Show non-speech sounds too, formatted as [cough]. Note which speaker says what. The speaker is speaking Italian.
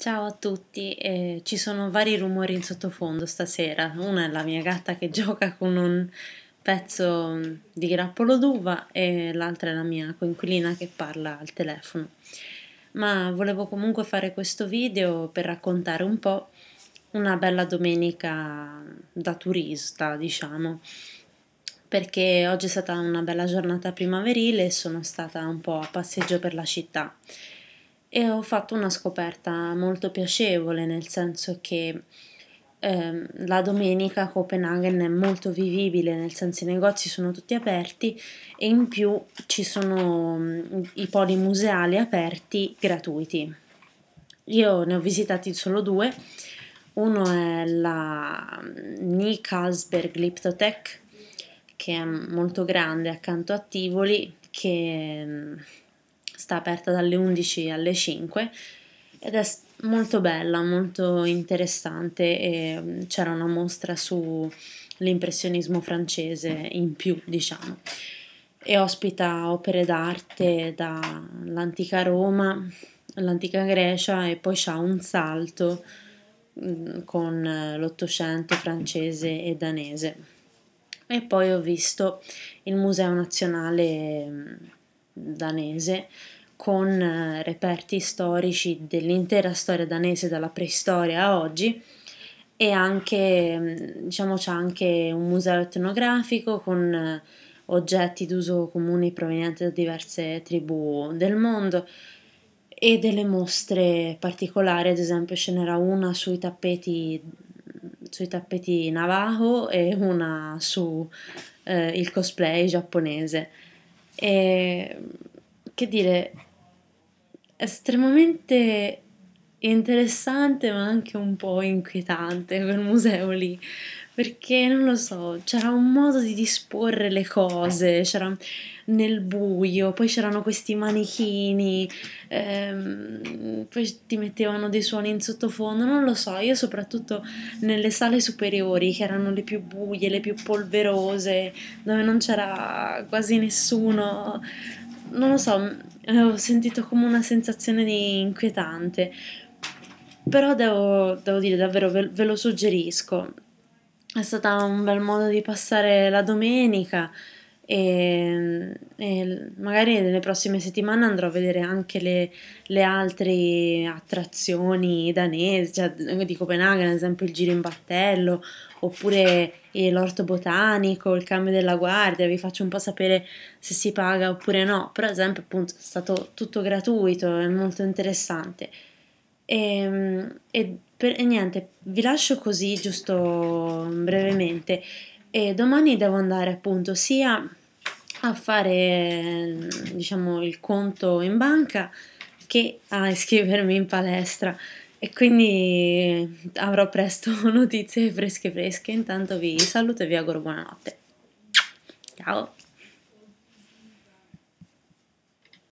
Speaker 1: Ciao a tutti, eh, ci sono vari rumori in sottofondo stasera. Una è la mia gatta che [laughs] gioca con un pezzo mm, di grappolo d'uva e l'altra è la mia coinquilina che parla al telefono. Ma volevo comunque fare questo video per raccontare un po' una bella domenica mm, da turista, diciamo, perché oggi è stata una bella giornata primaverile e sono stata un po' a passeggio per la città e ho fatto una scoperta molto piacevole, nel senso che eh, la domenica a Copenaghen è molto vivibile, nel senso i negozi sono tutti aperti e in più ci sono mh, mm, i poli museali aperti gratuiti. Io ne ho visitati solo due, uno è la mm, Nikalsberg Liptotech, che è molto grande accanto a Tivoli, che mh, mm, sta aperta dalle 11 alle 5 ed è molto bella, molto interessante e mm, c'era una mostra sull'impressionismo francese in più, diciamo. E ospita opere d'arte dall'antica Roma, l'antica Grecia e poi c'ha un salto mm, con l'Ottocento francese e danese. E poi ho visto il Museo Nazionale mm, danese con eh, reperti storici dell'intera storia danese dalla preistoria a oggi e anche mm, diciamo c'è anche un museo etnografico con eh, oggetti d'uso comune provenienti da diverse tribù del mondo e delle mostre particolari, ad esempio ce n'era una sui tappeti sui tappeti navajo e una su eh, il cosplay giapponese e, che dire, estremamente interessante ma anche un po' inquietante quel museo lì perché non lo so, c'era un modo di disporre le cose, c'era nel buio, poi c'erano questi manichini, ehm, poi ti mettevano dei suoni in sottofondo, non lo so, io soprattutto nelle sale superiori che erano le più buie, le più polverose, dove non c'era quasi nessuno, non lo so, eh, ho sentito come una sensazione di inquietante però devo, devo dire davvero, ve, ve lo suggerisco. È stato un bel modo di passare la domenica. E, e, magari nelle prossime settimane andrò a vedere anche le, le altre attrazioni danesi, cioè di Copenaghen, ad esempio il giro in battello, oppure eh, l'orto botanico, il cambio della guardia, vi faccio un po' sapere se si paga oppure no, per esempio appunto è stato tutto gratuito, è molto interessante. E, ehm, e, per, e niente, vi lascio così giusto brevemente. E domani devo andare appunto sia a fare diciamo il conto in banca che a [laughs] iscrivermi in palestra e quindi avrò presto [laughs] notizie fresche fresche intanto vi saluto e vi auguro buonanotte ciao